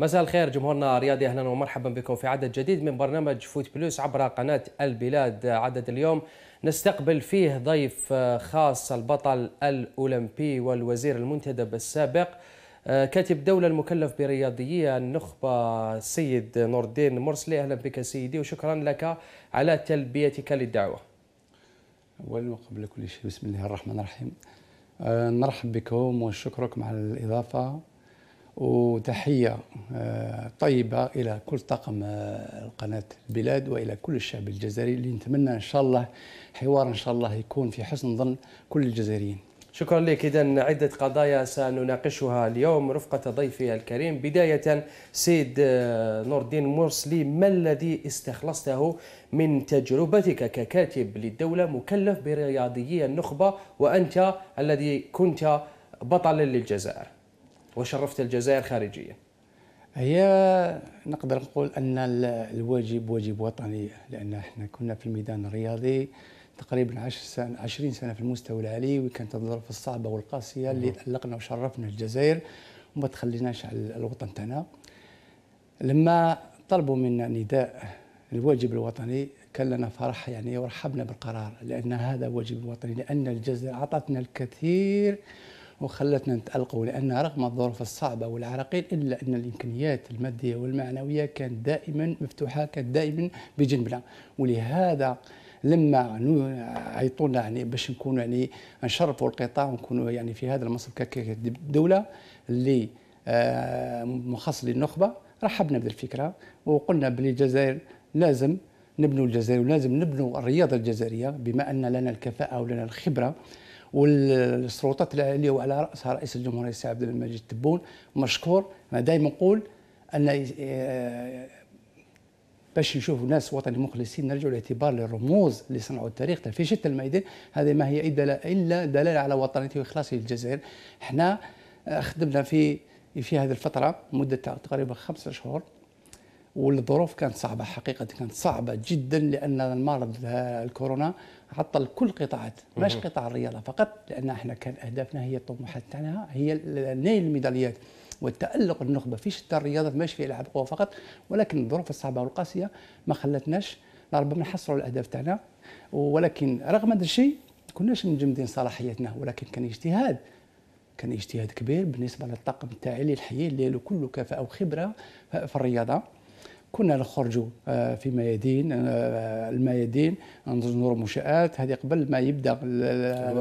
مساء الخير جمهورنا الرياضي اهلا ومرحبا بكم في عدد جديد من برنامج فوت بلوس عبر قناه البلاد عدد اليوم نستقبل فيه ضيف آه، خاص البطل الاولمبي والوزير المنتدب السابق آه، كاتب دولة المكلف برياضية النخبة سيد نور الدين مرسلي أهلا بك سيدي وشكرا لك على تلبيتك للدعوة أولا وقبل كل شيء بسم الله الرحمن الرحيم آه، نرحب بكم ونشكركم على الإضافة وتحية آه، طيبة إلى كل طاقم آه، قناة البلاد وإلى كل الشعب الجزائري اللي نتمنى إن شاء الله حوار إن شاء الله يكون في حسن ظن كل الجزائريين شكرا لك إذا عدة قضايا سنناقشها اليوم رفقة ضيفي الكريم بداية سيد آه، نور الدين مرسلي ما الذي استخلصته من تجربتك ككاتب للدولة مكلف برياضيي النخبة وأنت الذي كنت بطلا للجزائر وشرفت الجزائر خارجيا هي نقدر نقول ان الواجب واجب وطني لان احنا كنا في الميدان الرياضي تقريبا 10 سنة 20 سنه في المستوى العالي وكانت الظروف الصعبه والقاسيه اللي علقنا نعم. وشرفنا الجزائر وما تخليناش على الوطن تاعنا لما طلبوا منا نداء الواجب الوطني كان لنا فرح يعني ورحبنا بالقرار لان هذا واجب وطني لان الجزائر اعطتنا الكثير وخلتنا نتألقوا لأن رغم الظروف الصعبة والعراقيل إلا أن الإمكانيات المادية والمعنوية كانت دائما مفتوحة كانت دائما بجنبنا ولهذا لما عيطونا يعني باش نكونوا يعني نشرفوا القطاع ونكونوا يعني في هذا المنصب كدولة اللي آه، مخصص للنخبة رحبنا بالفكرة الفكرة وقلنا بلي الجزائر لازم نبنوا الجزائر ولازم نبنوا الرياضة الجزائرية بما أن لنا الكفاءة ولنا الخبرة والسلطات العاليه وعلى راسها رئيس الجمهوريه السي عبد المجيد تبون مشكور انا دائما نقول ان آه، باش نشوف ناس وطني مخلصين نرجعوا الاعتبار للرموز اللي صنعوا التاريخ في شتى الميدان هذه ما هي الا دلاله على وطنيته واخلاصه للجزائر احنا آه، خدمنا في في هذه الفتره مده تقريبا خمسة شهور والظروف كانت صعبه حقيقه كانت صعبه جدا لان المرض الكورونا عطل كل القطاعات مش قطاع الرياضه فقط لان احنا كان اهدافنا هي الطموحات تاعنا هي نيل الميداليات والتالق النخبه في شتى الرياضه مش في العاب قوه فقط ولكن الظروف الصعبه والقاسيه ما خلتناش ربما نحصلوا الاهداف تاعنا ولكن رغم هذا الشيء كناش مجمدين صلاحيتنا ولكن كان اجتهاد كان اجتهاد كبير بالنسبه للطاقم تاعي اللي الحي له كله كفاءه وخبره في الرياضه كنا نخرج آه، في ميادين آه، الميادين نزور منشآت هذه قبل ما يبدا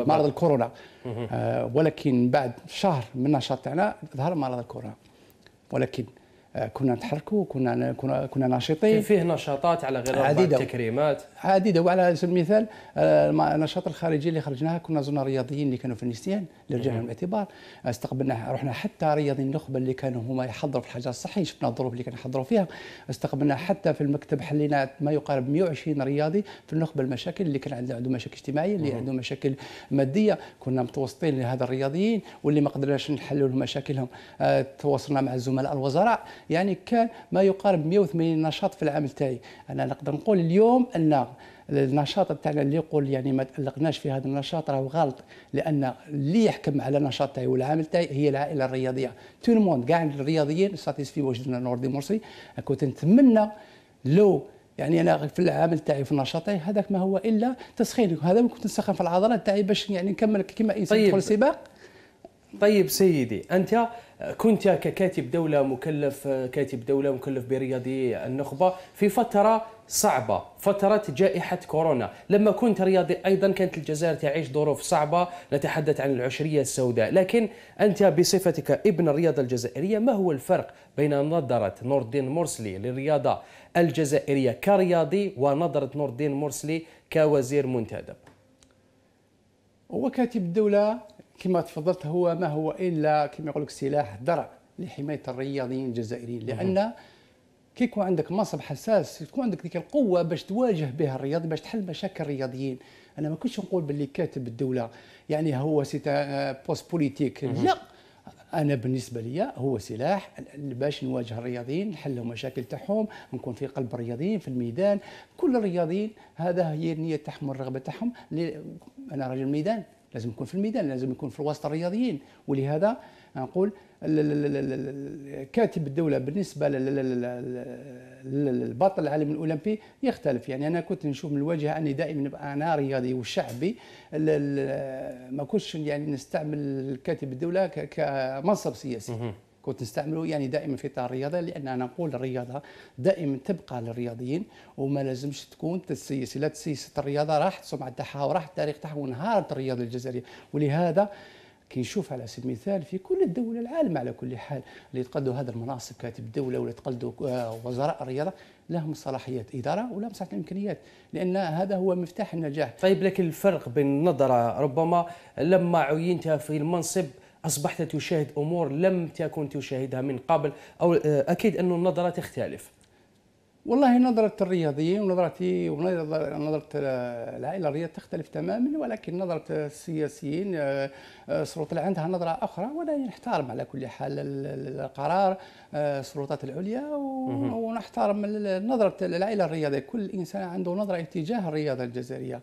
مرض الكورونا آه، ولكن بعد شهر من النشاط تاعنا ظهر مرض الكورونا ولكن كنا نتحركوا كنا كنا كنا ناشطين كان فيه نشاطات على غير عديدة التكريمات عديده وعلى سبيل المثال آه، النشاط الخارجي اللي خرجناها كنا زرنا رياضيين اللي كانوا في النسيان اللي رجعنا الاعتبار استقبلنا رحنا حتى رياضيين النخبه اللي كانوا هما يحضروا في الحجر الصحي شفنا الظروف اللي كانوا يحضروا فيها استقبلنا حتى في المكتب حلينا ما يقارب 120 رياضي في النخبه المشاكل اللي كان عندهم مشاكل اجتماعيه اللي عندهم مشاكل ماديه كنا متوسطين لهذا الرياضيين واللي ما قدرناش نحلوا مشاكلهم آه، تواصلنا مع الزملاء الوزراء يعني كان ما يقارب 180 نشاط في العام تاعي انا نقدر نقول اليوم ان النشاط تاعنا اللي يقول يعني ما تالقناش في هذا النشاط راه غلط لان اللي يحكم على النشاط تاعي والعمل تاعي هي العائله الرياضيه تو الموند كاع الرياضيين ساتيسفي وجدنا نور دي مرسي كنت نتمنى لو يعني انا في العمل تاعي في النشاط تاعي هذاك ما هو الا تسخين هذا كنت نسخن في العضلات تاعي باش يعني نكمل كما انسان طيب. يدخل سباق طيب سيدي انت كنت ككاتب دولة مكلف كاتب دولة مكلف برياضي النخبة في فترة صعبة فترة جائحة كورونا لما كنت رياضي أيضا كانت الجزائر تعيش ظروف صعبة نتحدث عن العشرية السوداء لكن أنت بصفتك ابن الرياضة الجزائرية ما هو الفرق بين نظرة نور الدين مرسلي للرياضة الجزائرية كرياضي ونظرة نور الدين مرسلي كوزير منتدب هو كاتب الدولة كما تفضلت هو ما هو الا كما يقول لك سلاح درع لحمايه الرياضيين الجزائريين لان كي يكون عندك منصب حساس تكون عندك ديك القوه باش تواجه بها الرياضي باش تحل مشاكل الرياضيين انا ما كنتش نقول باللي كاتب الدوله يعني هو سيتا بوست بوليتيك لا انا بالنسبه لي هو سلاح باش نواجه الرياضيين نحل مشاكل تاعهم نكون في قلب الرياضيين في الميدان كل الرياضيين هذا هي النيه تاعهم والرغبه تاعهم انا راجل ميدان لازم يكون في الميدان لازم يكون في الوسط الرياضيين ولهذا نقول كاتب الدوله بالنسبه للبطل العالمي الاولمبي يختلف يعني انا كنت نشوف من الواجهه اني دائما نبقى انا رياضي وشعبي ما كنتش يعني نستعمل كاتب الدوله كمنصب سياسي كنت نستعمله يعني دائما في اطار الرياضه لان انا نقول الرياضه دائما تبقى للرياضيين وما لازمش تكون تسيس لا تسيست الرياضه راحت السمعه تاعها وراح التاريخ تاعها وانهارت الرياضه الجزائريه ولهذا كي نشوف على سبيل المثال في كل الدول العالم على كل حال اللي يتقدوا هذا المناصب كاتب الدوله ولا يتقدوا آه، وزراء الرياضه لهم صلاحيات اداره ولهم صلاحيات امكانيات لان هذا هو مفتاح النجاح. طيب لكن الفرق بين النظره ربما لما عينتها في المنصب أصبحت تشاهد أمور لم تكن تشاهدها من قبل أو آه، أكيد أن النظرة تختلف والله نظرة الرياضيين ونظرتي ونظرة آه، العائلة الرياضية تختلف تماما ولكن نظرة السياسيين آه، اللي عندها نظرة أخرى ولا نحترم على كل حال القرار السلطات العليا ونحترم نظرة العائلة الرياضية كل إنسان عنده نظرة اتجاه الرياضة الجزائرية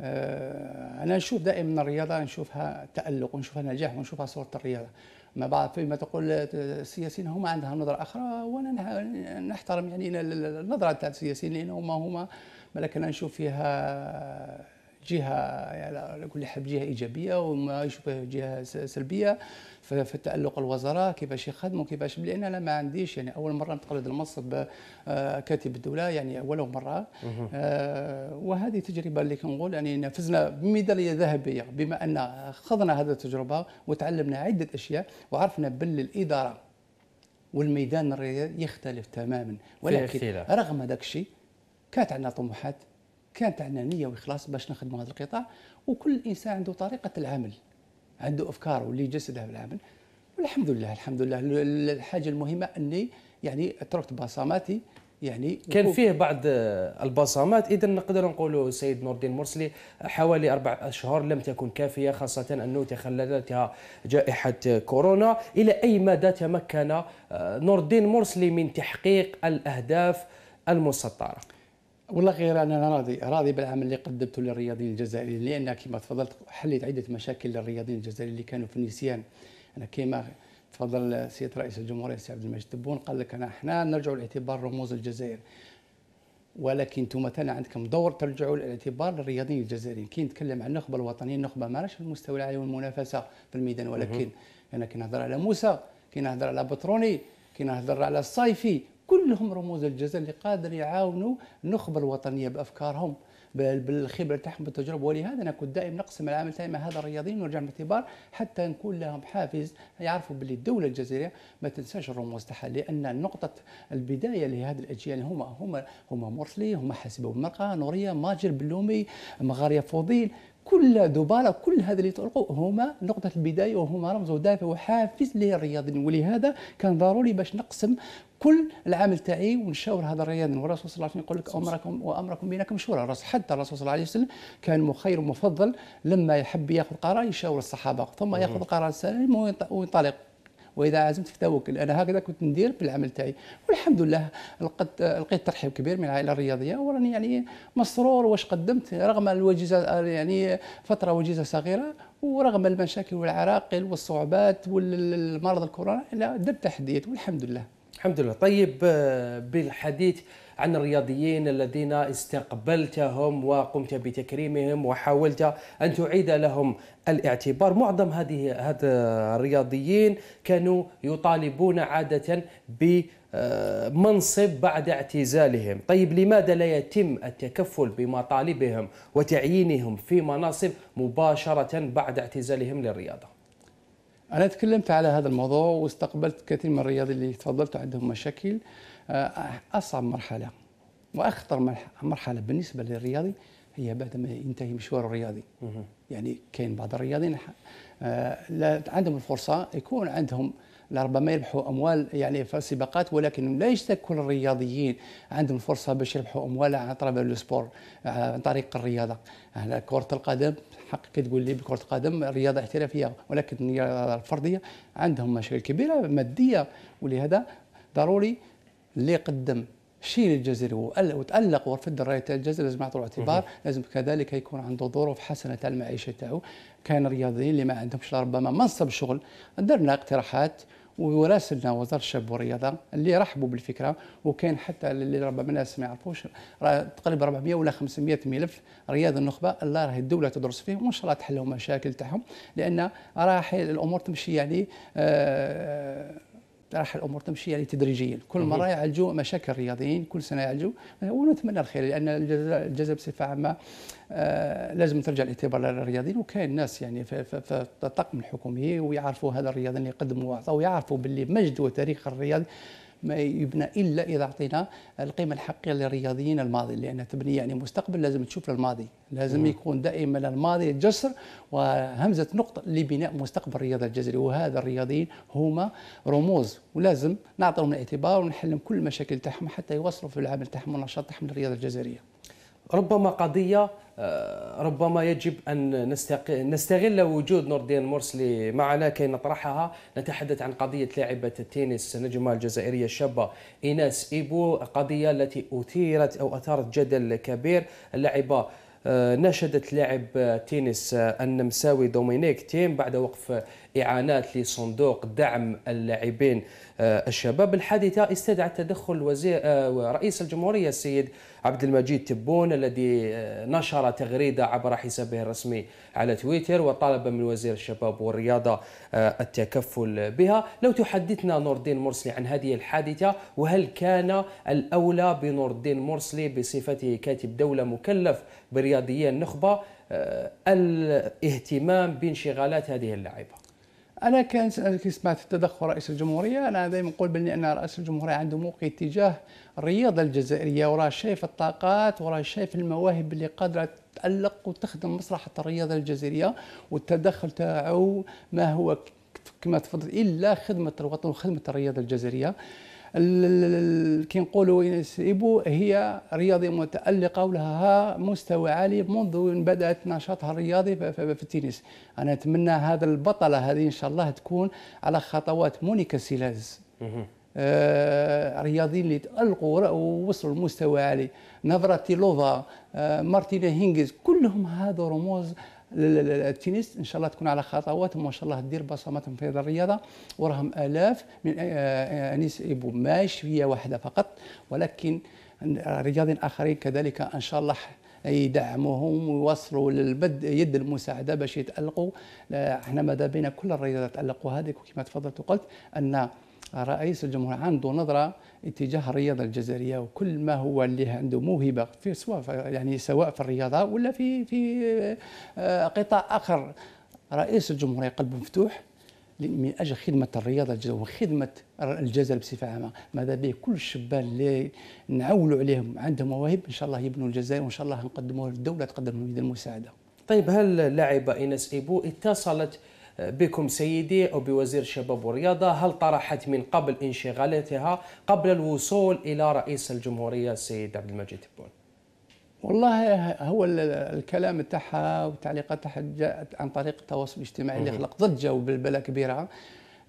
آه، انا نشوف دائما الرياضه نشوفها تالق ونشوفها نجاح ونشوفها صوره الرياضه ما بعض فيما تقول السياسيين هما عندهم نظره اخرى وانا نحترم يعني النظره تاع السياسيين لانهم هما أنا نشوف فيها جهه يعني على كل حال جهه ايجابيه وما يشوف جهه سلبيه في تالق الوزراء كيفاش يخدموا كيفاش لان انا ما عنديش يعني اول مره نتقلد المنصب آه، كاتب الدوله يعني ولو مره آه، وهذه تجربه اللي كنقول يعني نفزنا بميداليه ذهبيه بما ان خضنا هذه التجربه وتعلمنا عده اشياء وعرفنا باللي الاداره والميدان الرياضي يختلف تماما ولكن رغم ذاك الشيء كانت عندنا طموحات كانت عندنا نيه واخلاص باش نخدموا هذا القطاع وكل انسان عنده طريقه العمل عنده افكار واللي يجسدها في العمل والحمد لله الحمد لله الحاجه المهمه اني يعني تركت بصماتي يعني كان فيه بعض البصمات اذا نقدر نقولوا سيد نور الدين مرسلي حوالي اربع اشهر لم تكن كافيه خاصه انه تخللتها جائحه كورونا الى اي مدى تمكن آه، نور الدين مرسلي من تحقيق الاهداف المسطره والله غير انا راضي راضي بالعمل اللي قدمته للرياضيين الجزائريين لان كما تفضلت حليت عده مشاكل للرياضيين الجزائريين اللي كانوا في النسيان انا كما تفضل السيد رئيس الجمهوريه السي عبد المجيد تبون قال لك انا حنا نرجعوا لاعتبار رموز الجزائر ولكن انتم مثلا عندكم دور ترجعوا الاعتبار للرياضيين الجزائريين كي نتكلم عن النخبه الوطنيه النخبه ما راهش المستوى العالي والمنافسه في الميدان ولكن انا كي نهضر على موسى كي نهضر على بطروني كي نهضر على الصيفي كلهم رموز الجزائر اللي قادر يعاونوا النخبه الوطنيه بافكارهم بالخبره تاعهم بالتجربه ولهذا انا كنت دائما نقسم العمل تاعي مع هذا الرياضيين ونرجع باعتبار حتى نكون لهم حافز يعرفوا باللي الدوله الجزائريه ما تنساش الرموز تاعها لان نقطه البدايه لهذه الاجيال هما هما هما مرسلي هما حاسبه بمرقه نوريه ماجر بلومي مغاريه فوضيل كل دبالة كل هذا اللي طرقوا هما نقطة البداية وهما رمز ودافع وحافز للرياضيين ولهذا كان ضروري باش نقسم كل العمل تاعي ونشاور هذا الرياضي والرسول صلى الله عليه وسلم يقول لك امركم وامركم بينكم شورى حتى الرسول صلى الله عليه وسلم كان مخير مفضل لما يحب ياخذ قرار يشاور الصحابه ثم ياخذ قرار سليم وينطلق واذا عزمت توكل انا هكذا كنت ندير في العمل تاعي والحمد لله لقيت لقيت ترحيب كبير من العائله الرياضيه وراني يعني مسرور واش قدمت رغم الوجيزه يعني فتره وجيزه صغيره ورغم المشاكل والعراقل والصعوبات والمرض الكورونا الا درت تحديات والحمد لله الحمد لله طيب آه، بالحديث عن الرياضيين الذين استقبلتهم وقمت بتكريمهم وحاولت ان تعيد لهم الاعتبار معظم هذه هذا الرياضيين كانوا يطالبون عاده بمنصب بعد اعتزالهم طيب لماذا لا يتم التكفل بمطالبهم وتعيينهم في مناصب مباشره بعد اعتزالهم للرياضه أنا تكلمت على هذا الموضوع واستقبلت كثير من الرياضي اللي تفضلت عندهم مشاكل آه، أصعب مرحلة وأخطر مرحلة بالنسبة للرياضي هي بعد ما ينتهي مشواره الرياضي يعني كاين بعض الرياضيين آه، لا عندهم الفرصة يكون عندهم لربما يربحوا اموال يعني في السباقات ولكن لا يشتكي كل الرياضيين عندهم فرصه باش يربحوا اموال عن طريق السبور آه، عن طريق الرياضه هنا كره القدم حق تقول لي بكره القدم رياضه احترافيه ولكن الرياضه الفرديه عندهم مشاكل كبيره ماديه ولهذا ضروري اللي يقدم شيء للجزائر وتالق ورفض الرايه تاع الجزائر لازم يعطوا الاعتبار لازم كذلك يكون عنده ظروف حسنه تاع المعيشه تاعو كان رياضيين اللي ما عندهمش ربما منصب شغل درنا اقتراحات وراسلنا وزاره الشباب والرياضه اللي رحبوا بالفكره وكان حتى اللي ربما الناس ما يعرفوش تقريبا 400 ولا 500 ملف رياض النخبه الله راهي الدوله تدرس فيه وان شاء الله تحل لهم مشاكل تاعهم لان راح الامور تمشي يعني آه راح الامور تمشي يعني تدريجيا كل مره يعالجوا مشاكل الرياضيين كل سنه يعالجوا ونتمنى الخير لان الجزائر بصفه عامه آه لازم ترجع الاعتبار للرياضيين وكاين ناس يعني في الطاقم الحكومي ويعرفوا هذا الرياضي اللي يقدموا ويعرفوا باللي مجد وتاريخ الرياضي ما يبنى الا اذا اعطينا القيمه الحقيقيه للرياضيين الماضي لان تبني يعني مستقبل لازم تشوف للماضي لازم مم. يكون دائما الماضي الجسر وهمزه نقطه لبناء مستقبل الرياضه الجزري وهذا الرياضيين هما رموز ولازم نعطيهم الاعتبار ونحلم كل المشاكل تاعهم حتى يوصلوا في العمل تاعهم والنشاط تاعهم للرياضه الجزريه ربما قضيه آه، ربما يجب أن نستغل وجود نور الدين مرسلي معنا كي نطرحها نتحدث عن قضية لاعبة التنس النجمه الجزائرية الشابة إيناس إيبو قضية التي أثيرت أو أثارت جدل كبير اللاعبة آه، ناشدت لاعب تنس آه، النمساوي دومينيك تيم بعد وقف اعانات لصندوق دعم اللاعبين الشباب الحادثه استدعت تدخل وزير رئيس الجمهوريه السيد عبد المجيد تبون الذي آه، نشر تغريده عبر حسابه الرسمي على تويتر وطلب من وزير الشباب والرياضه آه، التكفل بها لو تحدثنا نور الدين مرسلي عن هذه الحادثه وهل كان الاولى بنور الدين مرسلي بصفته كاتب دوله مكلف برياضيي النخبه آه، الاهتمام بانشغالات هذه اللعبة انا كان سمعت تدخل رئيس الجمهوريه انا دائما نقول بلي ان رئيس الجمهوريه عنده موقف تجاه الرياضه الجزائريه وراه شايف الطاقات وراه شايف المواهب اللي قادره تتالق وتخدم مصلحه الرياضه الجزائريه والتدخل تاعو ما هو كما تفضل الا خدمه الوطن وخدمه الرياضه الجزائريه كي نقولوا سيبو ايبو هي رياضيه متالقه ولها مستوى عالي منذ ان بدات نشاطها الرياضي في التنس انا اتمنى هذا البطله هذه ان شاء الله تكون على خطوات مونيكا سيلاز آه رياضيين اللي تألقوا ووصلوا لمستوى عالي نظرة لوفا آه مارتينا هينجز كلهم هذو رموز التنس ان شاء الله تكون على خطواتهم وان شاء الله دير بصماتهم في هذه الرياضه وراهم الاف من آه، آه، انيس ايبو ماشي هي واحده فقط ولكن رياضيين اخرين كذلك ان شاء الله يدعموهم ويوصلوا للبد يد المساعده باش يتالقوا احنا ماذا بين كل الرياضات تالقوا هذيك وكما تفضلت وقلت ان رئيس الجمهورية عنده نظرة اتجاه الرياضة الجزائرية وكل ما هو اللي عنده موهبة في سواء يعني سواء في الرياضة ولا في في آه، قطاع آخر رئيس الجمهورية قلب مفتوح من اجل خدمه الرياضه الجزائريه وخدمه الجزائر بصفه عامه، ماذا به كل الشبان اللي نعولوا عليهم عندهم مواهب ان شاء الله يبنوا الجزائر وان شاء الله نقدموا للدوله تقدم لهم المساعده. طيب هل لاعبه ايناس ايبو اتصلت بكم سيدي أو بوزير الشباب والرياضة هل طرحت من قبل انشغالاتها قبل الوصول إلى رئيس الجمهورية السيد عبد المجيد تبون والله هو الكلام تاعها والتعليقات تاعها جاءت عن طريق التواصل الاجتماعي اللي خلق ضجه وبلبله كبيره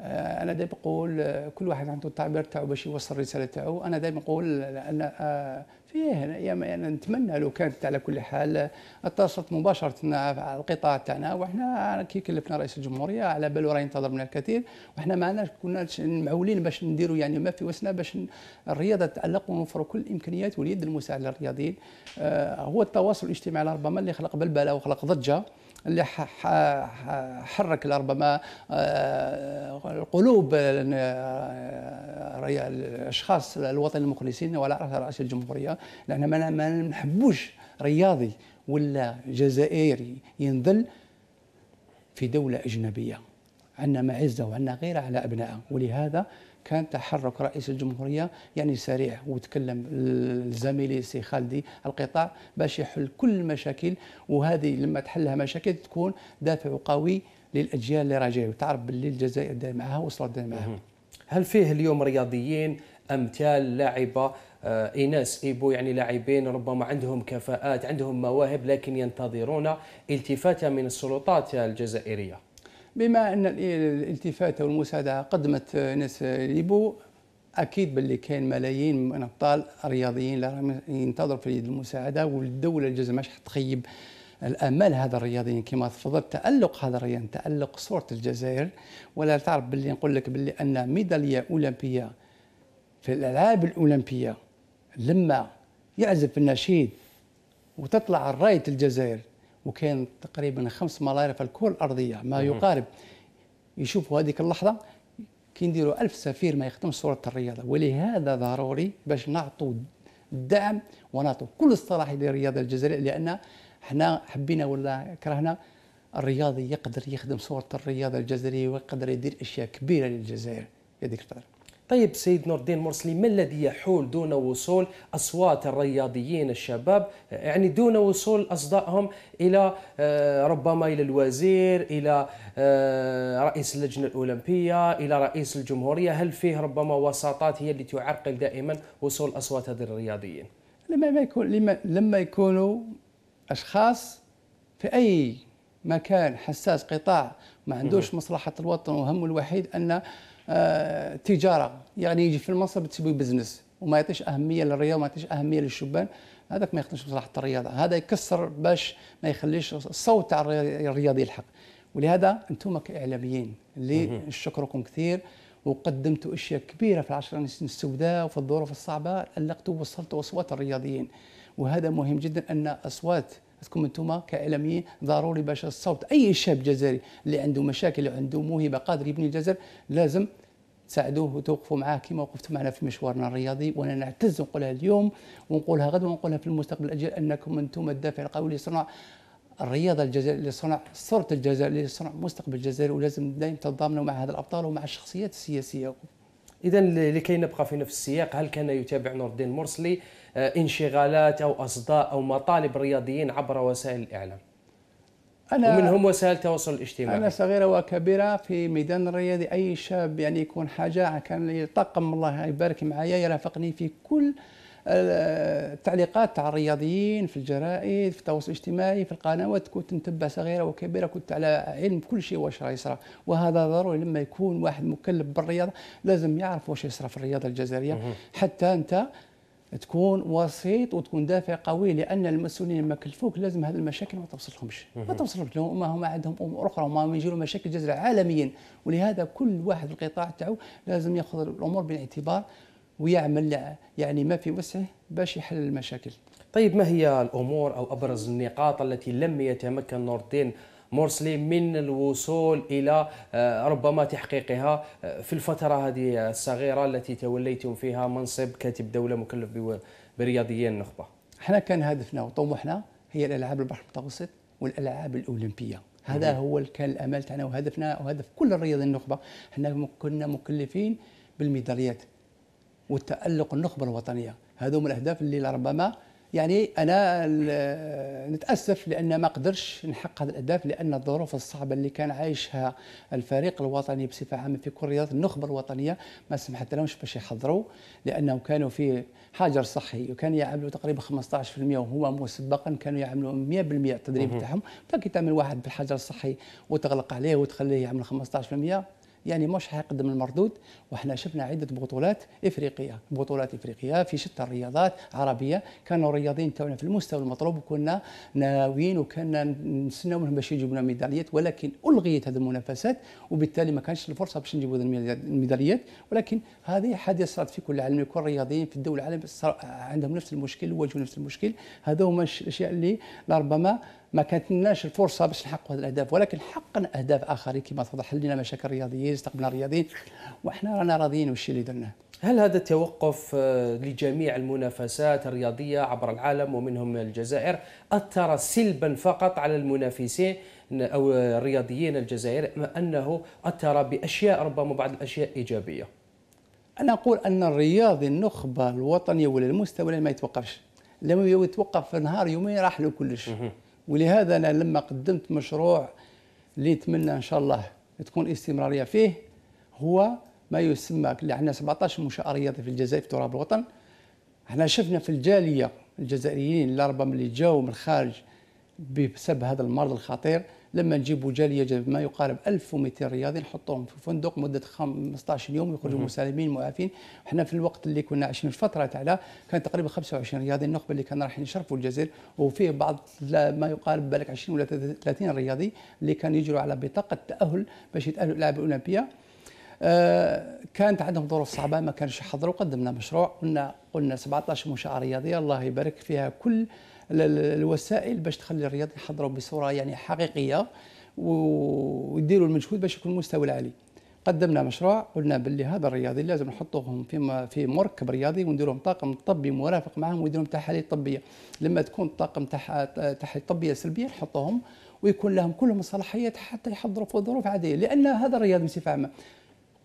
آه، انا دائما بقول آه، كل واحد عنده التعبير تاعو باش يوصل الرساله تاعو انا دائما نقول ان آه، فيه يعني نتمنى لو كانت على كل حال اتصلت مباشره على القطاع تاعنا وحنا كي كلفنا رئيس الجمهوريه على باله راه ينتظر منا الكثير وحنا ما كنا معولين باش نديروا يعني ما في وسنا باش الرياضه تتالق ونوفروا كل الامكانيات واليد المساعده للرياضيين آه هو التواصل الاجتماعي ربما اللي خلق بلبله وخلق ضجه اللي حرك لربما آه، قلوب آه، الاشخاص الوطن المخلصين وعلى رأس الجمهورية لأن ما نحبوش رياضي ولا جزائري ينذل في دولة أجنبية عندنا معزة وعندنا غيره على ابنائه ولهذا كان تحرك رئيس الجمهوريه يعني سريع وتكلم الزميلي سي خالدي القطاع باش يحل كل المشاكل وهذه لما تحلها مشاكل تكون دافع قوي للاجيال اللي راجعه وتعرف باللي الجزائر داير معها وصلت داير معها هل فيه اليوم رياضيين امثال لاعبه آه ايناس ايبو يعني لاعبين ربما عندهم كفاءات عندهم مواهب لكن ينتظرون التفاته من السلطات الجزائريه بما ان الالتفاته والمساعده قدمت ناس ليبو اكيد باللي كاين ملايين من ابطال الرياضيين راهم ينتظروا في يد المساعده والدوله الجزائر ماش تخيب الامال هذا الرياضيين كما تفضل تالق هذا الرياضيين تالق صوره الجزائر ولا تعرف باللي نقول لك باللي ان ميداليه اولمبيه في الالعاب الاولمبيه لما يعزف النشيد وتطلع رايه الجزائر وكان تقريبا خمس ملاير في الكره الارضيه ما يقارب يشوفوا هذيك اللحظه كي نديروا 1000 سفير ما يخدمش صوره الرياضه ولهذا ضروري باش نعطوا الدعم ونعطوا كل الصلاح للرياضه الجزائريه لان احنا حبينا ولا كرهنا الرياضي يقدر يخدم صوره الرياضه الجزائريه ويقدر يدير اشياء كبيره للجزائر هذيك الفتره طيب سيد نور الدين مرسلي ما الذي يحول دون وصول أصوات الرياضيين الشباب يعني دون وصول أصدائهم إلى آه، ربما إلى الوزير إلى آه، رئيس اللجنة الأولمبية إلى رئيس الجمهورية هل فيه ربما وساطات هي اللي تعرقل دائما وصول أصوات هذه الرياضيين لما يكون لما, لما يكونوا أشخاص في أي مكان حساس قطاع ما عندوش مصلحة الوطن وهمه الوحيد أن آه، تجاره يعني يجي في المنصب تسوي بزنس وما يعطيش اهميه للرياضه وما يعطيش اهميه للشبان هذاك ما يخدمش بصراحه الرياضه هذا يكسر باش ما يخليش الصوت تاع الرياضي يلحق ولهذا انتم كاعلاميين اللي نشكركم كثير وقدمتوا اشياء كبيره في العشر سنين السوداء وفي الظروف الصعبه علقتوا وصلتوا اصوات الرياضيين وهذا مهم جدا ان اصوات خصكم انتم كاعلاميين ضروري باش الصوت اي شاب جزائري اللي عنده مشاكل وعنده موهبه قادر يبني الجزائر لازم تساعدوه وتوقفوا معاه كما وقفتوا معنا في مشوارنا الرياضي وانا نعتز نقولها اليوم ونقولها غدا ونقولها في المستقبل الاجيال انكم انتم الدافع القوي لصنع الرياضه الجزائريه لصنع صوره الجزائر لصنع مستقبل الجزائر ولازم دائما تتضامنوا مع هذا الابطال ومع الشخصيات السياسيه اذا لكي نبقى في نفس السياق هل كان يتابع نور الدين مرسلي آه، انشغالات او اصداء او مطالب رياضيين عبر وسائل الاعلام أنا ومنهم وسائل التواصل الاجتماعي أنا صغيرة وكبيرة في ميدان الرياضي أي شاب يعني يكون حاجة كان يطقم الله يبارك معايا يرافقني في كل التعليقات تاع الرياضيين في الجرائد في التواصل الاجتماعي في القنوات كنت نتبع صغيره وكبيره كنت على علم كل شيء واش راه يصرى وهذا ضروري لما يكون واحد مكلف بالرياضه لازم يعرف واش يصرى في الرياضه الجزائريه حتى انت تكون وسيط وتكون دافع قوي لان المسؤولين لما كلفوك لازم هذه المشاكل ما توصلهمش ما توصلهمش لهم ما هم عندهم امور اخرى وما يجيو مشاكل جزر عالميا ولهذا كل واحد في القطاع تاعو لازم ياخذ الامور بالاعتبار ويعمل يعني ما في وسعه باش يحل المشاكل طيب ما هي الامور او ابرز النقاط التي لم يتمكن نور الدين مرسلي من الوصول الى آه، ربما تحقيقها آه، في الفتره هذه الصغيره التي توليتم فيها منصب كاتب دوله مكلف برياضيي النخبه؟ احنا كان هدفنا وطموحنا هي الالعاب البحر المتوسط والالعاب الاولمبيه هذا هو كان الامل تاعنا وهدفنا وهدف كل الرياضيين النخبه احنا كنا مكلفين بالميداليات والتألق النخبة الوطنية هذو هم الأهداف اللي لربما يعني أنا نتأسف لأن ما قدرش نحقق هذه الأهداف لأن الظروف الصعبة اللي كان عايشها الفريق الوطني بصفة عامة في كل رياضة النخبة الوطنية ما سمحت لهمش باش يحضروا لأنهم كانوا في حجر صحي وكانوا يعملوا تقريبا 15% وهما مسبقا كانوا يعملوا 100% التدريب تاعهم فكي تعمل واحد بالحجر الصحي وتغلق عليه وتخليه يعمل 15% يعني مش حيقدم المردود وحنا شفنا عده بطولات افريقيه بطولات افريقيه في شتى الرياضات عربيه كانوا الرياضيين تونا في المستوى المطلوب وكنا ناويين وكنا نستناو منهم باش يجيبوا لنا ميداليات ولكن الغيت هذه المنافسات وبالتالي ما كانش الفرصه باش نجيبوا الميداليات ولكن هذه حادثه صارت في كل عالم يكون الرياضيين في الدول العالم عندهم نفس المشكل وواجهوا نفس المشكل هذا هما الاشياء اللي لربما ما كانتناش الفرصه باش نحققوا هذه الاهداف ولكن حققنا اهداف اخرين كما توضح لنا مشاكل رياضيين استقبلنا الرياضيين وحنا رانا راضيين بالشيء اللي درناه هل هذا التوقف آه، لجميع المنافسات الرياضيه عبر العالم ومنهم الجزائر اثر سلبا فقط على المنافسين او الرياضيين الجزائر ام انه اثر باشياء ربما بعض الاشياء ايجابيه؟ انا اقول ان الرياضي النخبه الوطنيه ولا المستوى ما يتوقفش لما يتوقف في نهار يومين راح له كلش ولهذا انا لما قدمت مشروع اللي نتمنى ان شاء الله تكون استمراريه فيه هو ما يسمى اللي عندنا 17 منشاه رياضيه في الجزائر في تراب الوطن احنا شفنا في الجاليه الجزائريين اللي ربما اللي جاوا من الخارج بسبب هذا المرض الخطير لما نجيبوا جاليه ما يقارب 1200 رياضي نحطوهم في فندق مده 15 يوم يخرجوا مسالمين معافين احنا في الوقت اللي كنا عايشين في فتره تاعنا كان تقريبا 25 رياضي النخبه اللي كان رايحين يشرفوا الجزائر وفيه بعض ما يقارب بالك 20 ولا 30 رياضي اللي كان يجروا على بطاقه تاهل باش يتاهلوا للاعب الاولمبيه آه كانت عندهم ظروف صعبه ما كانش يحضروا قدمنا مشروع قلنا قلنا 17 مشاعر رياضيه الله يبارك فيها كل الوسائل باش تخلي الرياض يحضروا بصوره يعني حقيقيه ويديروا المجهود باش يكون المستوى العالي قدمنا مشروع قلنا باللي هذا الرياضي لازم نحطوهم في في مركب رياضي ونديرهم طاقم طبي مرافق معهم ويديرهم تحاليل طبيه لما تكون طاقم تحاليل طبيه سلبيه نحطوهم ويكون لهم كلهم الصلاحيات حتى يحضروا في ظروف عاديه لان هذا الرياضي بصفه عامه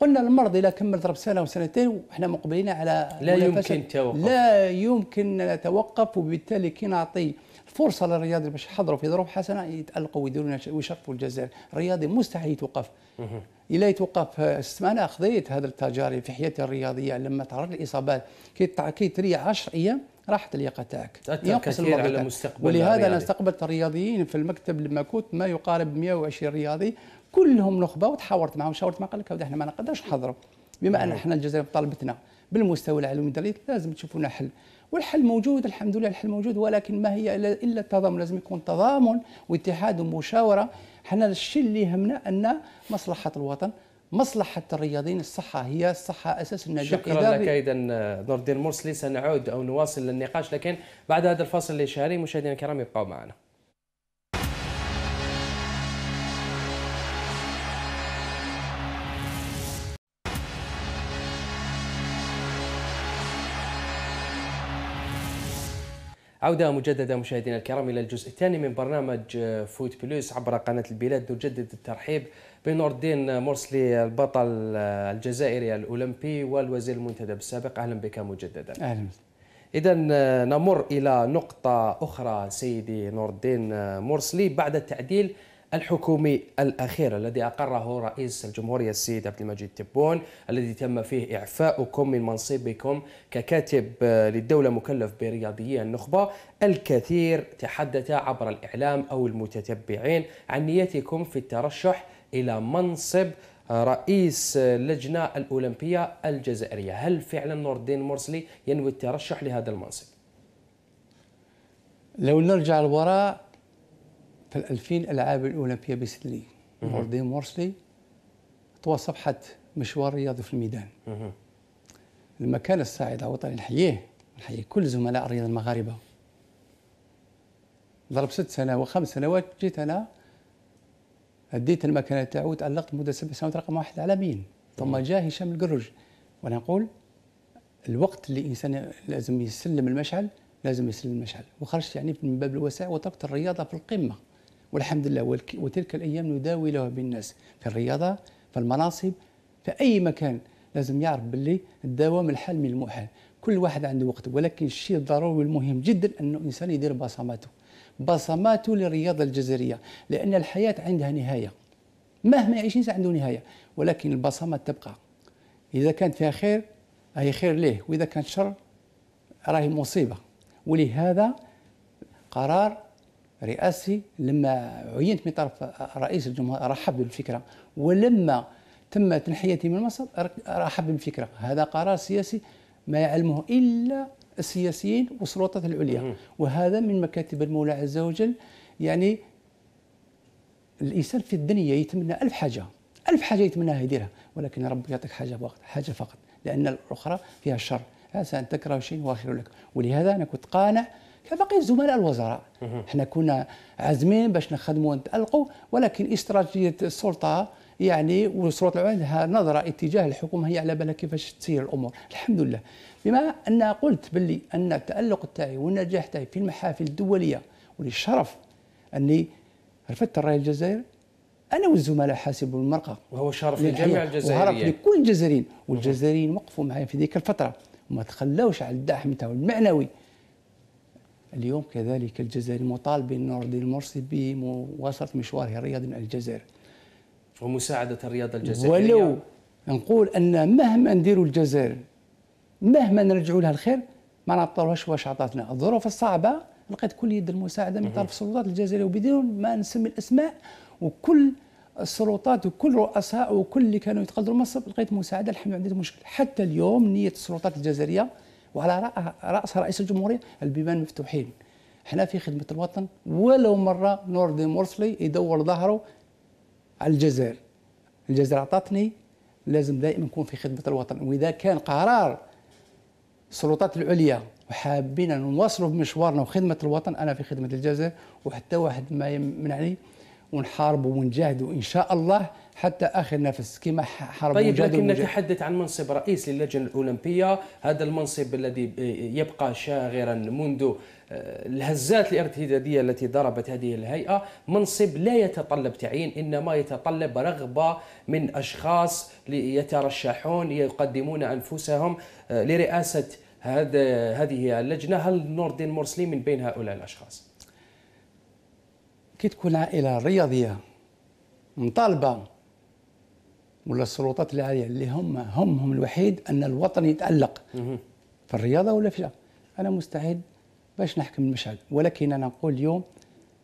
قلنا المرض اذا كمل ضرب سنه وسنتين وإحنا مقبلين على لا يمكن التوقف لا يمكن نتوقف وبالتالي كي نعطي فرصه للرياضي باش يحضروا في ظروف حسنه يتالقوا ويديروا ويشرفوا الجزائر، الرياضي مستحيل يتوقف. الا يتوقف آه، انا خذيت هذا التجارب في حياتي الرياضيه لما تعرض للاصابات كي كي تري 10 ايام راحت اللياقه تاعك ينقص على مستقبل ولهذا انا استقبلت الرياضيين في المكتب لما كنت ما يقارب 120 رياضي كلهم نخبه وتحاورت معهم شاورت معهم قال لك احنا ما نقدرش نحضروا بما ان احنا نعم. الجزائر طالبتنا بالمستوى العالمي الدولي لازم تشوفوا لنا حل والحل موجود الحمد لله الحل موجود ولكن ما هي الا التضامن لازم يكون تضامن واتحاد ومشاوره حنا الشيء اللي يهمنا ان مصلحه الوطن مصلحة الرياضيين الصحة هي الصحة أساس النجاح شكرا لك اذا نور الدين مرسلي سنعود أو نواصل النقاش لكن بعد هذا الفاصل الإشهاري مشاهدينا الكرام يبقوا معنا عودة مجددة مشاهدينا الكرام إلى الجزء الثاني من برنامج فوت بلوس عبر قناة البلاد نجدد الترحيب بنور الدين مرسلي البطل الجزائري الأولمبي والوزير المنتدب السابق أهلا بك مجددا أهلا إذا نمر إلى نقطة أخرى سيدي نور الدين مرسلي بعد التعديل الحكومي الأخير الذي أقره رئيس الجمهورية السيد عبد المجيد تبون الذي تم فيه إعفاؤكم من منصبكم ككاتب آه، للدولة مكلف برياضيي النخبة الكثير تحدث عبر الإعلام أو المتتبعين عن نيتكم في الترشح إلى منصب رئيس اللجنة الأولمبية الجزائرية هل فعلا نور الدين مرسلي ينوي الترشح لهذا المنصب؟ لو نرجع لوراء في الألفين ألعاب الأولمبية بسيدني موردين مورسلي طوى صفحة مشوار رياضي في الميدان المكان الصاعد الوطني نحييه نحيي كل زملاء الرياضة المغاربة ضرب ست سنوات وخمس سنوات جيت أنا اديت المكانه تاعو تالقت مده سبع سنوات رقم واحد عالميا ثم جاء هشام القروج وانا نقول الوقت اللي الانسان لازم يسلم المشعل لازم يسلم المشعل وخرجت يعني من باب الوسائل وتركت الرياضه في القمه والحمد لله وتلك الأيام نداولها بالناس في الرياضة في المناصب في أي مكان لازم يعرف باللي الدوام الحال من المحال كل واحد عنده وقت ولكن الشيء الضروري والمهم جدا أنه الإنسان يدير بصماته بصماته للرياضة الجزائرية لأن الحياة عندها نهاية مهما يعيش الإنسان عنده نهاية ولكن البصمات تبقى إذا كانت فيها خير هي خير ليه وإذا كانت شر راهي مصيبة ولهذا قرار رئاسي لما عينت من طرف رئيس الجمهورية رحب بالفكرة ولما تم تنحيتي من مصر رحب بالفكرة هذا قرار سياسي ما يعلمه إلا السياسيين والسلطات العليا وهذا من مكاتب المولى عز وجل يعني الإنسان في الدنيا يتمنى ألف حاجة ألف حاجة يتمناها يديرها ولكن ربي يعطيك حاجة فقط حاجة فقط لأن الأخرى فيها الشر عسى أن تكره شيء وآخر لك ولهذا أنا كنت قانع كباقي زملاء الوزراء حنا كنا عازمين باش نخدموا ونتالقوا ولكن استراتيجيه السلطه يعني والسلطه عندها نظره اتجاه الحكومه هي على بالها كيفاش تسير الامور الحمد لله بما ان قلت باللي ان التالق تاعي والنجاح تاعي في المحافل الدوليه ولي الشرف اني رفدت الرايه الجزائر انا والزملاء حاسب المرقه وهو شرف لجميع الجزائريين وهرف لكل الجزائريين والجزائريين وقفوا معي في ذيك الفتره وما تخلوش على الدعم تاعو المعنوي اليوم كذلك الجزائر مطالبين نوردي المرسي بمواصلة مشواره الرياضي من الجزائر ومساعدة الرياضة الجزائرية ولو نقول أن مهما نديروا الجزائر مهما نرجعوا لها الخير ما نعطلوهاش واش عطاتنا الظروف الصعبة لقيت كل يد المساعدة من طرف السلطات الجزائرية وبدون ما نسمي الأسماء وكل السلطات وكل رؤساء وكل اللي كانوا يتقدروا مصر لقيت مساعدة الحمد لله مشكل حتى اليوم نية السلطات الجزائرية وعلى راس رئيس الجمهوريه البيبان مفتوحين احنا في خدمه الوطن ولو مره نوردي مورسلي يدور ظهره على الجزائر الجزائر اعطتني لازم دائما نكون في خدمه الوطن واذا كان قرار السلطات العليا وحابين نواصلوا بمشوارنا وخدمه الوطن انا في خدمه الجزائر وحتى واحد ما يمنعني ونحاربوا ونجاهدوا ان شاء الله حتى اخر نفس كما حرب طيب لكن نتحدث عن منصب رئيس للجنه الاولمبيه هذا المنصب الذي يبقى شاغرا منذ آه، الهزات الارتداديه التي ضربت هذه الهيئه منصب لا يتطلب تعيين انما يتطلب رغبه من اشخاص يترشحون يقدمون انفسهم آه، لرئاسه هذا هذه اللجنه هل نور الدين مرسلي من بين هؤلاء الاشخاص؟ كي تكون عائله رياضيه مطالبه ولا السلطات العاليه اللي هم هم هم الوحيد ان الوطن يتالق في الرياضه ولا في انا مستعد باش نحكم المشهد ولكن انا نقول اليوم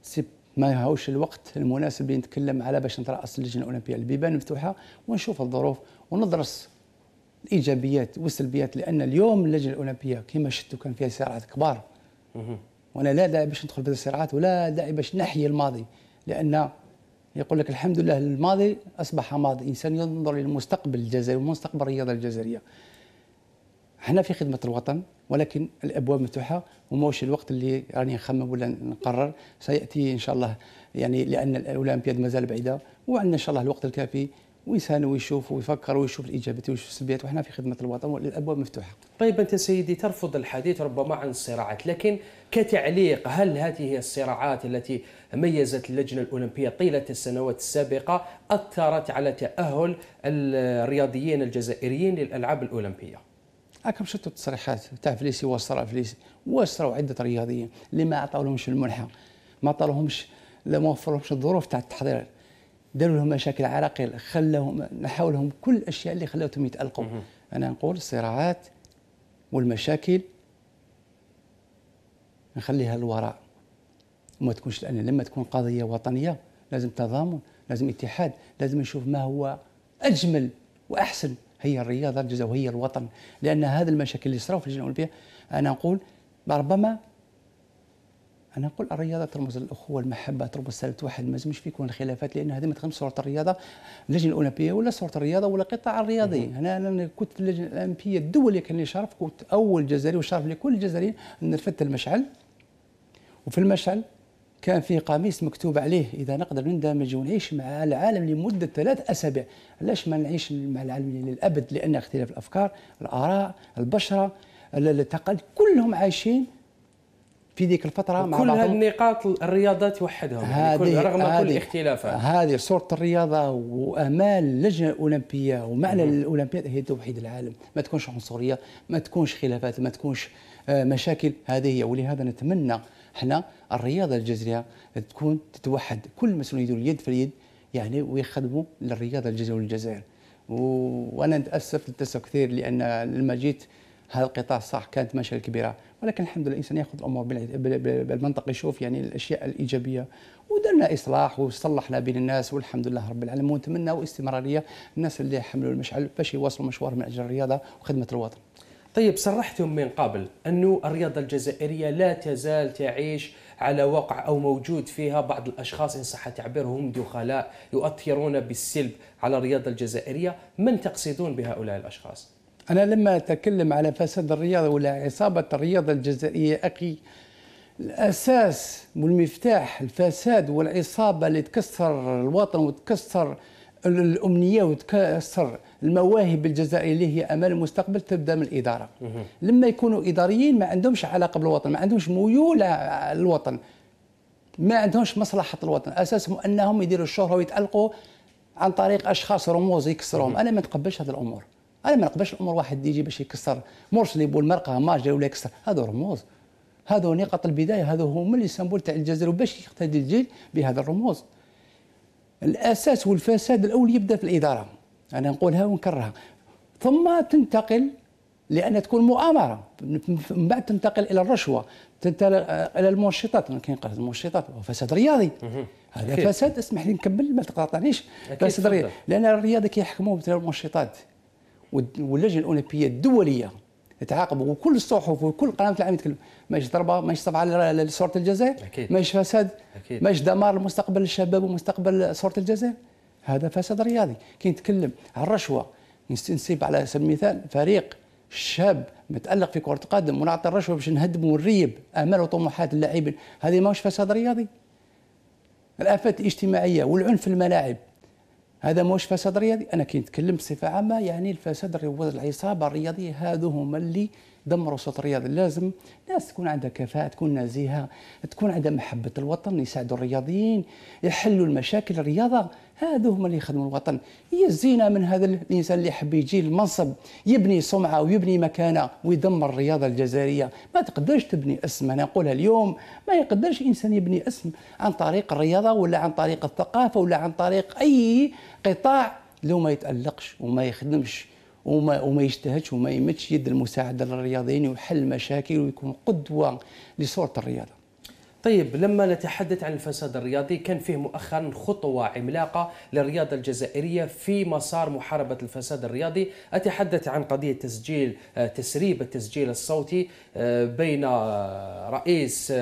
سي ما هوش الوقت المناسب اللي نتكلم على باش نترأس اللجنه الاولمبيه البيبان مفتوحه ونشوف الظروف وندرس الايجابيات والسلبيات لان اليوم اللجنه الاولمبيه كما شفتوا كان فيها صراعات كبار وانا لا داعي باش ندخل في الصراعات ولا داعي باش نحيي الماضي لان يقول لك الحمد لله الماضي أصبح ماضي إنسان ينظر للمستقبل الجزائري ومستقبل الرياضة الجزائرية احنا في خدمة الوطن ولكن الأبواب مفتوحة وماهوش الوقت اللي راني نخمم ولا نقرر سيأتي إن شاء الله يعني لأن الأولمبياد مازال بعيدة وعندنا إن شاء الله الوقت الكافي ويسال ويشوف ويفكر ويشوف الايجابيات ويشوف السلبيات وحنا في خدمه الوطن والابواب مفتوحه. طيب انت سيدي ترفض الحديث ربما عن الصراعات لكن كتعليق هل هذه الصراعات التي ميزت اللجنه الاولمبيه طيله السنوات السابقه اثرت على تاهل الرياضيين الجزائريين للالعاب الاولمبيه؟ هاكم شفتوا التصريحات تاع فليسي وصرا فليسي وصروا عده رياضيين اللي ما عطاولهمش المنحه ما عطاولهمش لا ما وفرهمش الظروف تاع التحضير داروا لهم مشاكل عراقيل خلاهم نحاولهم كل الاشياء اللي خلاتهم يتالقوا انا نقول الصراعات والمشاكل نخليها للوراء وما تكونش لان لما تكون قضيه وطنيه لازم تضامن لازم اتحاد لازم نشوف ما هو اجمل واحسن هي الرياضه الجزائر وهي الوطن لان هذه المشاكل اللي صراو في الجنوب الاولمبيه انا نقول ربما انا نقول الرياضه ترمز للاخوه المحبه ترمز سالة واحد ما لازمش فيكم الخلافات لان هذه ما تخدمش صوره الرياضه اللجنه الاولمبيه ولا صوره الرياضه ولا القطاع الرياضي انا انا كنت في اللجنه الاولمبيه الدوليه كان لي شرف كنت اول جزائري وشرف لكل الجزائريين نرفدت المشعل وفي المشعل كان فيه قميص مكتوب عليه اذا نقدر نندمج ونعيش مع العالم لمده ثلاث اسابيع علاش ما نعيش مع العالم للابد لان اختلاف الافكار الاراء البشره التقل كلهم عايشين في ذيك الفتره مع يعني كل هذه النقاط الرياضه توحدهم يعني رغم كل الاختلافات هذه صوره الرياضه وامال اللجنه الاولمبيه ومعنى الاولمبياد هي توحيد العالم ما تكونش عنصريه ما تكونش خلافات ما تكونش آه، مشاكل هذه هي ولهذا نتمنى احنا الرياضه الجزائريه تكون تتوحد كل المسؤولين يدوا اليد في اليد يعني ويخدموا للرياضه الجزائريه والجزائر وانا نتاسف نتاسف كثير لان لما جيت هذا القطاع صح كانت مشاكل كبيره ولكن الحمد لله الانسان ياخذ الامور بالمنطق يشوف يعني الاشياء الايجابيه ودرنا اصلاح وصلحنا بين الناس والحمد لله رب العالمين ونتمنى استمراريه الناس اللي حملوا المشعل باش يواصلوا مشوار من اجل الرياضه وخدمه الوطن. طيب صرحتم من قبل انه الرياضة الجزائرية لا تزال تعيش على وقع أو موجود فيها بعض الأشخاص إن صح تعبيرهم دخلاء يؤثرون بالسلب على الرياضة الجزائرية من تقصدون بهؤلاء الأشخاص؟ أنا لما أتكلم على فساد الرياضة ولا عصابة الرياضة الجزائرية أخي الأساس والمفتاح الفساد والعصابة اللي تكسر الوطن وتكسر الأمنية وتكسر المواهب الجزائرية اللي هي أمال المستقبل تبدأ من الإدارة لما يكونوا إداريين ما عندهمش علاقة بالوطن ما عندهمش ميول الوطن ما عندهمش مصلحة الوطن أساسهم أنهم يديروا الشهرة ويتألقوا عن طريق أشخاص رموز يكسرهم أنا ما نتقبلش هذه الأمور انا ما نقبلش الامور واحد يجي باش يكسر مرسلي مرقه ماجر ولا يكسر هذا رموز هذا نقط البدايه هذا هما اللي سمبول تاع الجزائر وباش يقتدي الجيل بهذا الرموز الاساس والفساد الاول يبدا في الاداره انا نقولها ونكررها ثم تنتقل لان تكون مؤامره من بعد تنتقل الى الرشوه تنتقل الى المنشطات كاين المنشطات فساد رياضي هذا فساد اسمح لي نكمل ما تقاطعنيش فساد رياضي لان الرياضه كيحكموا المنشطات واللجنه الاولمبيه الدوليه تعاقب وكل الصحف وكل قناه العالم يتكلم ماش ضربه ماش صف على صوره الجزائر ماش فساد أكيد. ماش دمار لمستقبل الشباب ومستقبل صوره الجزائر هذا فساد رياضي كي نتكلم على الرشوه نسيب على سبيل المثال فريق شاب متالق في كره قدم ونعطي الرشوه باش نهدم ونريب امال وطموحات اللاعبين هذه ماهوش فساد رياضي الافات الاجتماعيه والعنف في الملاعب هذا موش فساد رياضي انا كي نتكلم بصفه عامه يعني الفساد الرياضي العصابه الرياضيه هذو هما اللي دمروا صوت الرياضي لازم ناس تكون عندها كفاءة تكون نزيهة تكون عندها محبة الوطن يساعدوا الرياضيين يحلوا المشاكل الرياضة هذو هما اللي يخدموا الوطن هي الزينة من هذا الإنسان اللي يحب يجي المنصب يبني سمعة ويبني مكانة ويدمر الرياضة الجزائرية ما تقدرش تبني اسم أنا أقولها اليوم ما يقدرش إنسان يبني اسم عن طريق الرياضة ولا عن طريق الثقافة ولا عن طريق أي قطاع لو ما يتألقش وما يخدمش وما وما يجتهدش وما يمدش يد المساعده للرياضيين ويحل مشاكل ويكون قدوه لصوره الرياضه طيب لما نتحدث عن الفساد الرياضي كان فيه مؤخرا خطوة عملاقة للرياضة الجزائرية في مسار محاربة الفساد الرياضي أتحدث عن قضية تسجيل آه، تسريب التسجيل الصوتي آه، بين آه، رئيس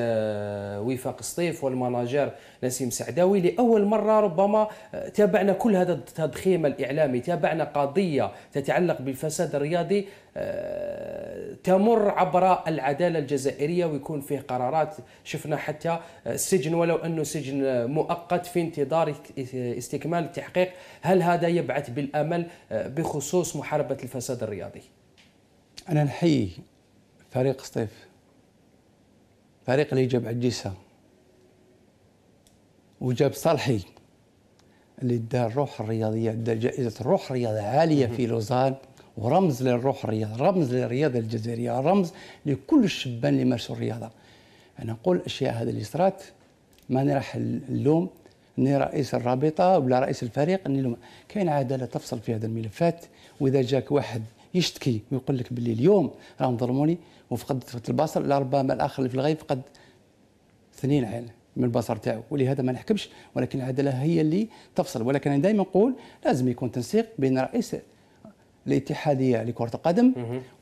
وفاق سطيف والمناجر نسيم سعداوي لأول مرة ربما تابعنا كل هذا التضخيم الإعلامي تابعنا قضية تتعلق بالفساد الرياضي آه، تمر عبر العدالة الجزائرية ويكون فيه قرارات شفنا حتى السجن آه، ولو أنه سجن مؤقت في انتظار استكمال التحقيق هل هذا يبعث بالأمل آه، بخصوص محاربة الفساد الرياضي؟ أنا نحيي فريق سطيف فريق اللي جاب عجيسة وجاب صالحي اللي ادى الروح الرياضية ادى جائزة الروح الرياضية عالية في لوزان ورمز للروح الرياضه رمز للرياضه الجزائريه رمز لكل الشبان اللي مارسوا الرياضه انا نقول الاشياء هذه اللي صرات ماني راح اللوم اني رئيس الرابطه ولا رئيس الفريق اني لوم كاين عداله تفصل في هذا الملفات واذا جاك واحد يشتكي ويقول لك باللي اليوم راهم ظلموني وفقدت البصر لربما الاخر اللي في الغيب فقد اثنين عين من البصر تاعو ولهذا ما نحكمش ولكن العداله هي اللي تفصل ولكن انا دائما نقول لازم يكون تنسيق بين رئيس الاتحاديه لكره القدم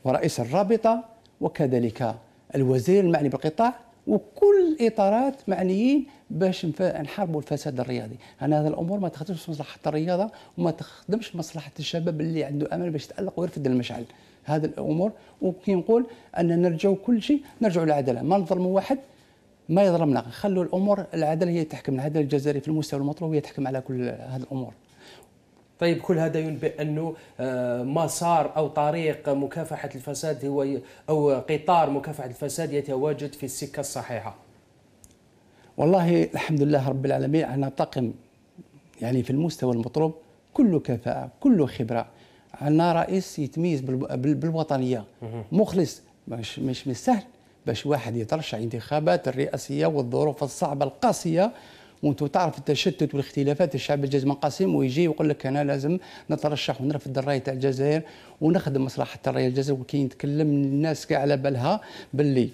ورئيس الرابطه وكذلك الوزير المعني بالقطاع وكل الاطارات معنيين باش نحاربوا الفساد الرياضي انا هذه الامور ما تخدمش مصلحه الرياضه وما تخدمش مصلحه الشباب اللي عنده امل باش يتالق ويرفد المشعل هذه الامور وكي نقول ان نرجعوا كل شيء نرجعوا للعداله ما نظلموا واحد ما يظلمنا خلوا الامور العداله هي تحكم العداله الجزائريه في المستوى المطلوب هي تحكم على كل هذه الامور طيب كل هذا ينبئ انه آه، مسار او طريق مكافحه الفساد هو او قطار مكافحه الفساد يتواجد في السكه الصحيحه. والله الحمد لله رب العالمين عندنا طاقم يعني في المستوى المطلوب كله كفاءه كله خبره عندنا رئيس يتميز بالوطنيه مخلص مش مش من السهل باش واحد يترشح انتخابات الرئاسيه والظروف الصعبه القاسيه وانتم تعرف التشتت والاختلافات الشعب الجزائري منقسم ويجي ويقول لك انا لازم نترشح ونرفض الراي تاع الجزائر ونخدم مصلحه الراي الجزائري وكي نتكلم الناس كاع على بالها باللي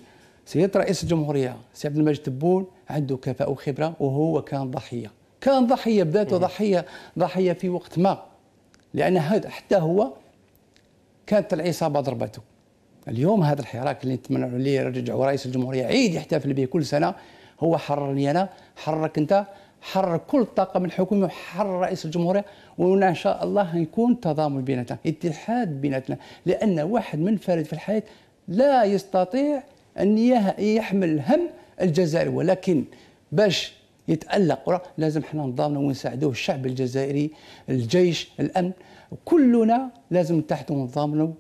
سياده رئيس الجمهوريه سي عبد المجيد تبون عنده كفاءه وخبره وهو كان ضحيه كان ضحيه بذاته ضحيه ضحيه في وقت ما لان حتى هو كانت العصابه ضربته اليوم هذا الحراك اللي نتمنى عليه رجعوا رئيس الجمهوريه عيد يحتفل به كل سنه هو حررني انا حرك انت حرر كل الطاقم الحكومي وحرر رئيس الجمهوريه وان شاء الله يكون تضامن بيناتنا اتحاد بيناتنا لان واحد منفرد في الحياه لا يستطيع ان يحمل هم الجزائر ولكن باش يتالق لازم حنا نضامنه ونساعدوه الشعب الجزائري الجيش الامن كلنا لازم تحت ونضامنه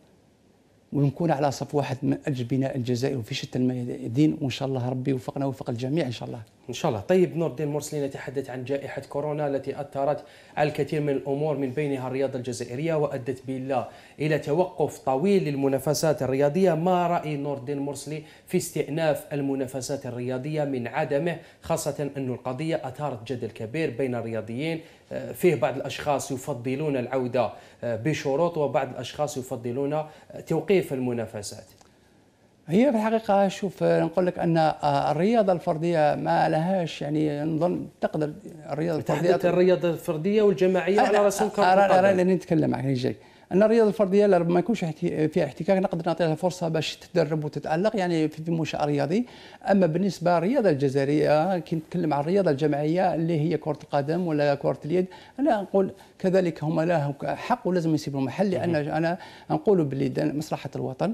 ونكون على صف واحد من اجل بناء الجزائر وفي شتى الميادين وان شاء الله ربي يوفقنا ويوفق الجميع ان شاء الله إن شاء الله طيب نور الدين مرسلين نتحدث عن جائحة كورونا التي أثرت على الكثير من الأمور من بينها الرياضة الجزائرية وأدت بالله إلى توقف طويل للمنافسات الرياضية ما رأي نور الدين مرسلي في استئناف المنافسات الرياضية من عدمه خاصة أن القضية أثارت جدل كبير بين الرياضيين آه، فيه بعض الأشخاص يفضلون العودة آه، بشروط وبعض الأشخاص يفضلون آه، توقيف المنافسات هي في الحقيقة شوف نقول لك أن الرياضة الفردية ما لهاش يعني نظن تقدر الرياضة الفردية الرياضة الفردية والجماعية على رسم كرة أرى أنا نتكلم عن جاي أن الرياضة الفردية ما يكونش فيها احتكاك نقدر نعطيها فرصة باش تتدرب وتتألق يعني في منشأ رياضي أما بالنسبة للرياضة الجزائرية كي نتكلم عن الرياضة الجماعية اللي هي كرة القدم ولا كرة اليد أنا نقول كذلك هم لهم حق ولازم يسيبوا محل لأن أنا نقول بلي مصلحة الوطن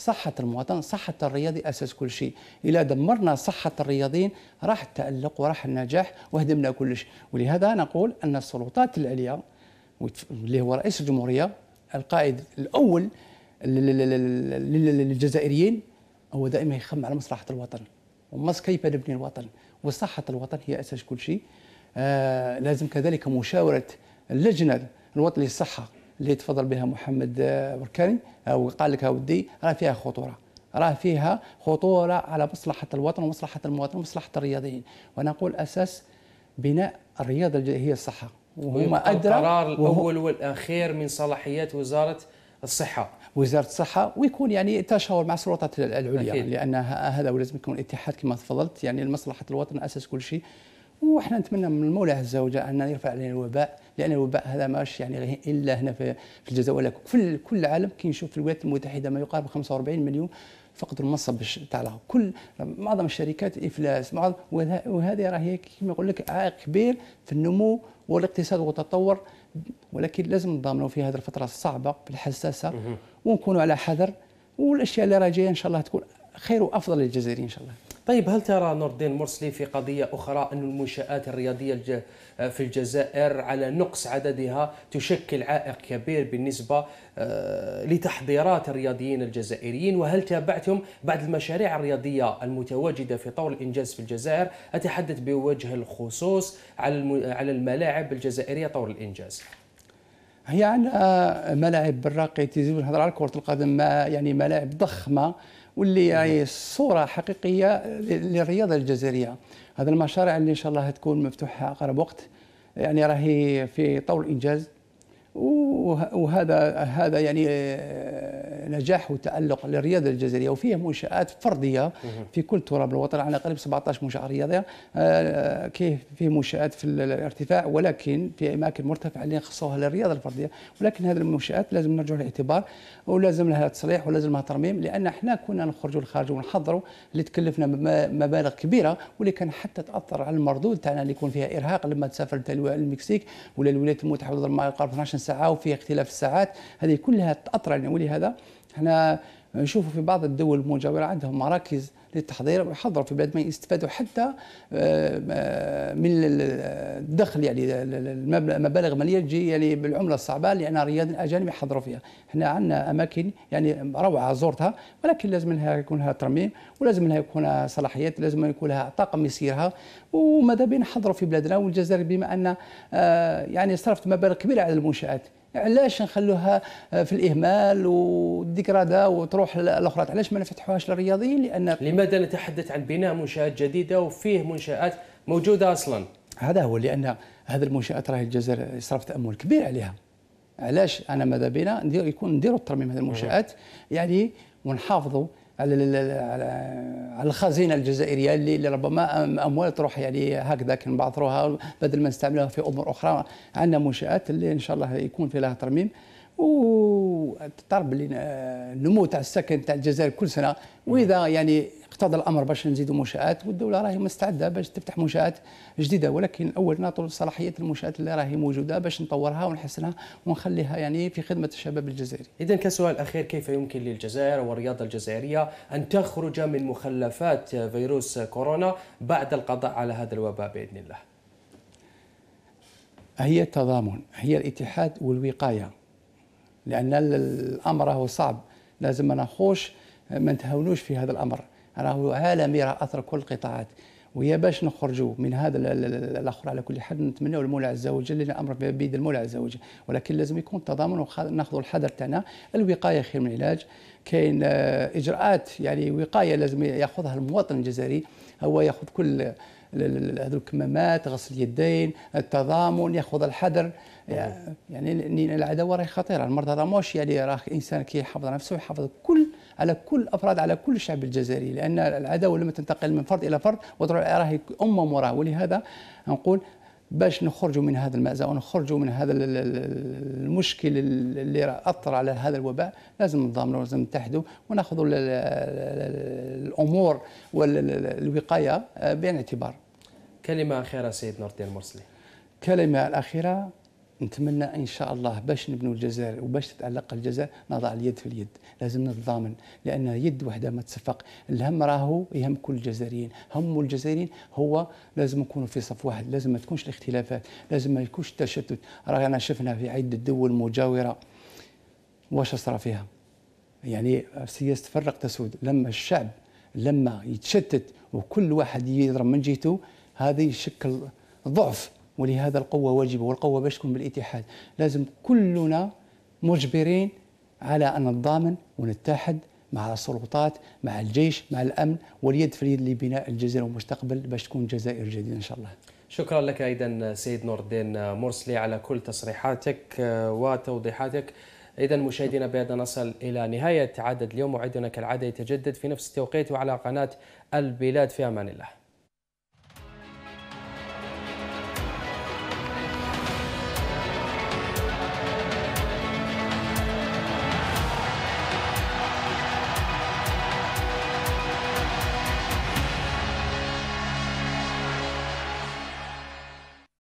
صحة المواطن صحة الرياضي أساس كل شيء إلى دمرنا صحة الرياضيين راح التألق وراح النجاح وهدمنا شيء ولهذا نقول أن السلطات العليا اللي هو رئيس الجمهورية القائد الأول للجزائريين هو دائما يخم على مصلحة الوطن ومص كيف نبني الوطن وصحة الوطن هي أساس كل شيء آه لازم كذلك مشاورة اللجنة الوطنية للصحة اللي تفضل بها محمد بركاني وقال لك ودي راه فيها خطوره راه فيها خطوره على مصلحه الوطن ومصلحه المواطن ومصلحه الرياضيين وانا اقول اساس بناء الرياضه هي الصحه وهما ادرى القرار الاول والاخير من صلاحيات وزاره الصحه وزاره الصحه ويكون يعني تشاور مع السلطات العليا لان هذا ولازم يكون اتحاد كما تفضلت يعني لمصلحه الوطن اساس كل شيء وحنا نتمنى من المولى عز وجل ان يرفع علينا الوباء لان الوباء هذا ماش يعني الا هنا في الجزائر ولا في كل العالم نشوف في الولايات المتحده ما يقارب 45 مليون فقدوا المنصب تاع كل معظم الشركات افلاس معظم وهذه راهي كما يقول لك عائق كبير في النمو والاقتصاد والتطور ولكن لازم نضامنوا في هذه الفتره الصعبه الحساسه ونكونوا على حذر والاشياء اللي جايه ان شاء الله تكون خير وافضل للجزائريين ان شاء الله طيب هل ترى نور الدين مرسلي في قضيه اخرى ان المنشات الرياضيه في الجزائر على نقص عددها تشكل عائق كبير بالنسبه آه، لتحضيرات الرياضيين الجزائريين وهل تابعتم بعض المشاريع الرياضيه المتواجده في طور الانجاز في الجزائر اتحدث بوجه الخصوص على على الملاعب الجزائريه طور الانجاز هي عندنا ملاعب بالراقي تيزي نهضر على كره القدم يعني ملاعب ضخمه واللي يعني صوره حقيقيه للرياضه الجزائريه هذا المشاريع اللي ان شاء الله هتكون مفتوحه اقرب وقت يعني راهي في طور انجاز وهذا هذا يعني آه، نجاح وتالق للرياضه الجزائريه وفيه منشات فرديه في كل تراب الوطن على قريب 17 منشاه رياضيه آه، كيف فيه منشات في الارتفاع ولكن في اماكن مرتفعه اللي خصوها للرياضه الفرديه ولكن هذه المنشات لازم نرجع الاعتبار ولازم لها تصليح ولازم لها ترميم لان احنا كنا نخرجوا للخارج ونحضروا اللي تكلفنا مبالغ كبيره واللي كان حتى تاثر على المردود تاعنا اللي يكون فيها ارهاق لما تسافر للمكسيك ولا الولايات المتحده 12 ساعه وفيها اختلاف الساعات هذه كلها تاثر على يعني. ولهذا احنا نشوفوا في بعض الدول المجاوره عندهم مراكز للتحضير ويحضروا في بلاد ما يستفادوا حتى آه، آه، من الدخل يعني المبالغ الماليه تجي يعني بالعمله الصعبه لان رياض الاجانب يحضروا فيها احنا عندنا اماكن يعني روعه زرتها ولكن لازم لها يكون لها ترميم ولازم لها يكون لها صلاحيات لازم يكون لها طاقم يسيرها وماذا بين نحضروا في بلادنا والجزائر بما ان آه، يعني صرفت مبالغ كبيره على المنشات علاش نخلوها آه, في الاهمال والديكرادا وتروح الاخرى علاش ما نفتحوهاش للرياضيين لان لماذا نتحدث عن بناء منشات جديده وفيه منشات موجوده اصلا هذا هو لان هذه المنشات راهي الجزائر يصرف تامل كبير عليها علاش انا ماذا بينا ندير يكون نديروا الترميم هذه المنشات يعني ونحافظوا على الخزينه الجزائريه اللي ربما اموال تروح يعني هكذا كنبعثروها بدل ما نستعملوها في امور اخرى عندنا منشات اللي ان شاء الله يكون في لها ترميم وتضطر باللي النمو تاع السكن تاع الجزائر كل سنه واذا يعني اقتضى الامر باش نزيدوا منشات والدوله راهي مستعده باش تفتح منشات جديده ولكن اول نعطوا صلاحيه المنشات اللي راهي موجوده باش نطورها ونحسنها ونخليها يعني في خدمه الشباب الجزائري. اذا كسؤال اخير كيف يمكن للجزائر والرياضه الجزائريه ان تخرج من مخلفات فيروس كورونا بعد القضاء على هذا الوباء باذن الله؟ هي التضامن، هي الاتحاد والوقايه. لان الامر هو صعب لازم ما ناخوش ما نتهاونوش في هذا الامر راهو عالمي راه اثر كل القطاعات ويا باش نخرجوا من هذا الاخر على كل حال نتمنوا المولى عز وجل لان الامر بيد المولى عز وجل ولكن لازم يكون تضامن وناخذوا الحذر تاعنا الوقايه خير من العلاج كاين آه، اجراءات يعني وقايه لازم ياخذها المواطن الجزائري هو ياخذ كل هذو الكمامات غسل اليدين التضامن ياخذ الحذر يعني, يعني العداوه راهي خطيره المرضى راه ماهوش يعني راه انسان كيحافظ على نفسه ويحافظ كل على كل افراد على كل الشعب الجزائري لان العداوه لما تنتقل من فرد الى فرد وتروح راهي امه مراه ولهذا نقول باش نخرجوا من هذا المأزق ونخرجوا من هذا المشكل اللي أثر على هذا الوباء لازم نضامنوا لازم نتحدوا وناخذوا الأمور والوقاية بعين الاعتبار كلمة أخيرة سيد نور الدين المرسلي كلمة الأخيرة نتمنى ان شاء الله باش نبنوا الجزائر وباش تتعلق الجزائر نضع اليد في اليد لازم نتضامن لان يد وحده ما تصفق الهم راهو يهم كل الجزائريين هم الجزائريين هو لازم نكونوا في صف واحد لازم ما تكونش الاختلافات لازم ما يكونش التشتت رانا شفنا في عده دول مجاوره واش صرا فيها يعني سياسه تفرق تسود لما الشعب لما يتشتت وكل واحد يضرب من جهته هذا يشكل ضعف ولهذا القوة واجبة والقوة باش تكون بالاتحاد لازم كلنا مجبرين على أن نتضامن ونتحد مع السلطات مع الجيش مع الأمن واليد في اليد لبناء الجزائر ومستقبل باش تكون جزائر جديدة إن شاء الله شكرا لك ايضا سيد نور الدين مرسلي على كل تصريحاتك وتوضيحاتك اذا مشاهدينا بهذا نصل الى نهايه عدد اليوم وعدنا كالعاده يتجدد في نفس التوقيت وعلى قناه البلاد في امان الله